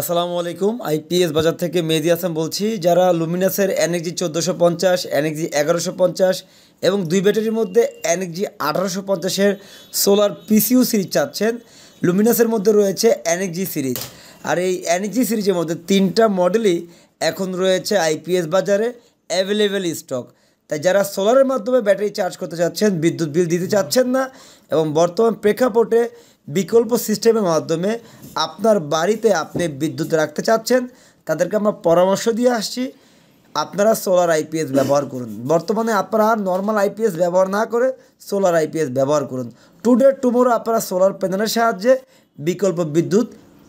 আসসালামু আলাইকুম আইপিএস বাজার থেকে মেহেদি আসাম বলছি যারা লুমিনাসের এনএক্সি চোদ্দোশো পঞ্চাশ এনএক্সি এগারোশো পঞ্চাশ এবং দুই ব্যাটারির মধ্যে এনএক্সি আঠারোশো পঞ্চাশের সোলার পিসিউ সিরিজ চাচ্ছেন লুমিনাসের মধ্যে রয়েছে এনএক্সি সিরিজ আর এই এনএক্সি সিরিজের মধ্যে তিনটা মডেলই এখন রয়েছে আইপিএস বাজারে অ্যাভেলেবেল স্টক তাই যারা সোলারের মাধ্যমে ব্যাটারি চার্জ করতে চাচ্ছেন বিদ্যুৎ বিল দিতে চাচ্ছেন না এবং বর্তমান প্রেক্ষাপটে বিকল্প সিস্টেমের মাধ্যমে আপনার বাড়িতে আপনি বিদ্যুৎ রাখতে চাচ্ছেন তাদেরকে আমরা পরামর্শ দিয়ে আসছি আপনারা সোলার আইপিএস ব্যবহার করুন বর্তমানে আপনারা নর্মাল আইপিএস ব্যবহার না করে সোলার আইপিএস ব্যবহার করুন টুডে টুমোরো আপনারা সোলার প্যানেলের সাহায্যে বিকল্প বিদ্যুৎ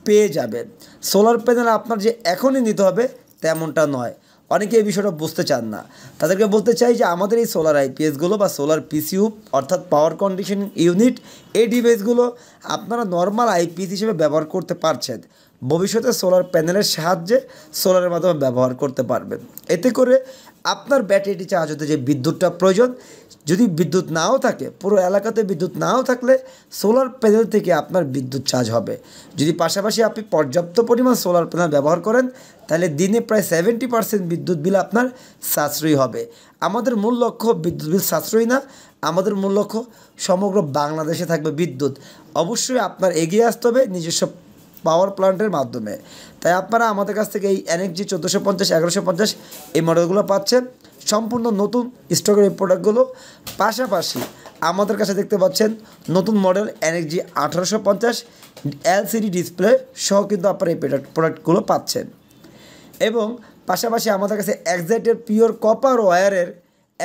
পেয়ে যাবেন সোলার প্যানেল আপনার যে এখনই নিতে হবে তেমনটা নয় অনেকে এই বিষয়টা বুঝতে চান না তাদেরকে বলতে চাই যে আমাদের এই সোলার আইপিএসগুলো বা সোলার পিসিউ অর্থাৎ পাওয়ার কন্ডিশন ইউনিট এই ডিভাইসগুলো আপনারা নর্মাল আইপিএস হিসেবে ব্যবহার করতে পারছেন ভবিষ্যতে সোলার প্যানেলের সাহায্যে সোলারের মাধ্যমে ব্যবহার করতে পারবেন এতে করে আপনার ব্যাটারিটি চার্জ হতে যে বিদ্যুৎটা প্রয়োজন যদি বিদ্যুৎ নাও থাকে পুরো এলাকাতে বিদ্যুৎ নাও থাকলে সোলার প্যানেল থেকে আপনার বিদ্যুৎ চার্জ হবে যদি পাশাপাশি আপনি পর্যাপ্ত পরিমাণ সোলার প্যানেল ব্যবহার করেন তাহলে দিনে প্রায় সেভেন্টি পার্সেন্ট বিদ্যুৎ বিল আপনার সাশ্রয়ী হবে আমাদের মূল লক্ষ্য বিদ্যুৎ বিল সাশ্রয়ী না আমাদের মূল লক্ষ্য সমগ্র বাংলাদেশে থাকবে বিদ্যুৎ অবশ্যই আপনার এগিয়ে আসতে হবে নিজস্ব পাওয়ার প্লান্টের মাধ্যমে তাই আপনারা আমাদের কাছ থেকে এই এনএক্সজি চোদ্দোশো পঞ্চাশ এগারোশো পঞ্চাশ এই মডেলগুলো পাচ্ছেন সম্পূর্ণ নতুন স্টকের এই প্রোডাক্টগুলো পাশাপাশি আমাদের কাছে দেখতে পাচ্ছেন নতুন মডেল এনএক্সজি আঠারোশো পঞ্চাশ এলসিডি ডিসপ্লে সহ কিন্তু আপনারা এই প্রোডাক্টগুলো পাচ্ছেন এবং পাশাপাশি আমাদের কাছে একজ্যাক্টের পিওর কপার ওয়্যারের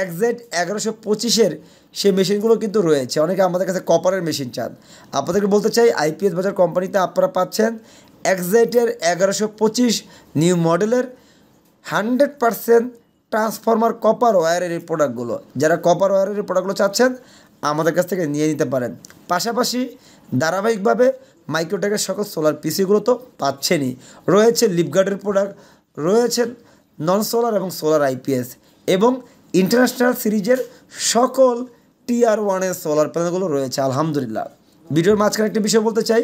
একজেড এগারোশো পঁচিশের সেই মেশিনগুলো কিন্তু রয়েছে অনেকে আমাদের কাছে কপারের মেশিন চান আপনাদেরকে বলতে চাই আইপিএস বাজার কোম্পানিতে আপনারা পাচ্ছেন একজেটের এগারোশো পঁচিশ নিউ মডেলের হান্ড্রেড পারসেন্ট ট্রান্সফর্মার কপার ওয়্যারের এই প্রোডাক্টগুলো যারা কপার ওয়্যারের এই প্রোডাক্টগুলো চাচ্ছেন আমাদের কাছ থেকে নিয়ে নিতে পারেন পাশাপাশি ধারাবাহিকভাবে মাইক্রোটেকের সকল সোলার পিসিগুলো তো পাচ্ছেনই রয়েছে লিপগার্ডের প্রোডাক্ট রয়েছে নন সোলার এবং সোলার আইপিএস এবং ইন্টারন্যাশনাল সিরিজের সকল টিআর ওয়ানের সোলার প্যানেলগুলো রয়েছে আলহামদুলিল্লাহ ভিডিওর মাঝখানে একটা বিষয় বলতে চাই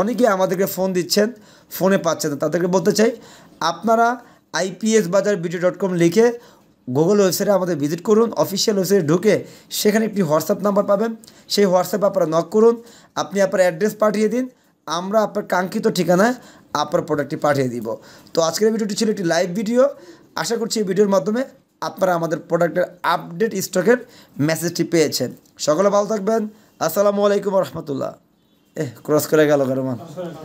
অনেকে আমাদেরকে ফোন দিচ্ছেন ফোনে পাচ্ছেন তাদেরকে বলতে চাই আপনারা আইপিএস বাজার ভিডিও ডট কম লিখে গুগল ওয়েবসাইটে আমাদের ভিজিট করুন অফিসিয়াল ওয়েবসাইটে ঢুকে সেখানে একটি হোয়াটসঅ্যাপ নাম্বার পাবেন সেই হোয়াটসঅ্যাপে আপনারা নক করুন আপনি আপনার অ্যাড্রেস পাঠিয়ে দিন আমরা আপনার কাঙ্ক্ষিত ঠিকানায় আপনার প্রোডাক্টটি পাঠিয়ে দিব তো আজকের ভিডিওটি ছিল একটি লাইভ ভিডিও আশা করছি এই ভিডিওর মাধ্যমে আপনারা আমাদের প্রোডাক্টের আপডেট স্টকের মেসেজটি পেয়েছেন সকলে ভালো থাকবেন আসসালামু আলাইকুম রহমতুল্লাহ এ ক্রস করে গেল কারো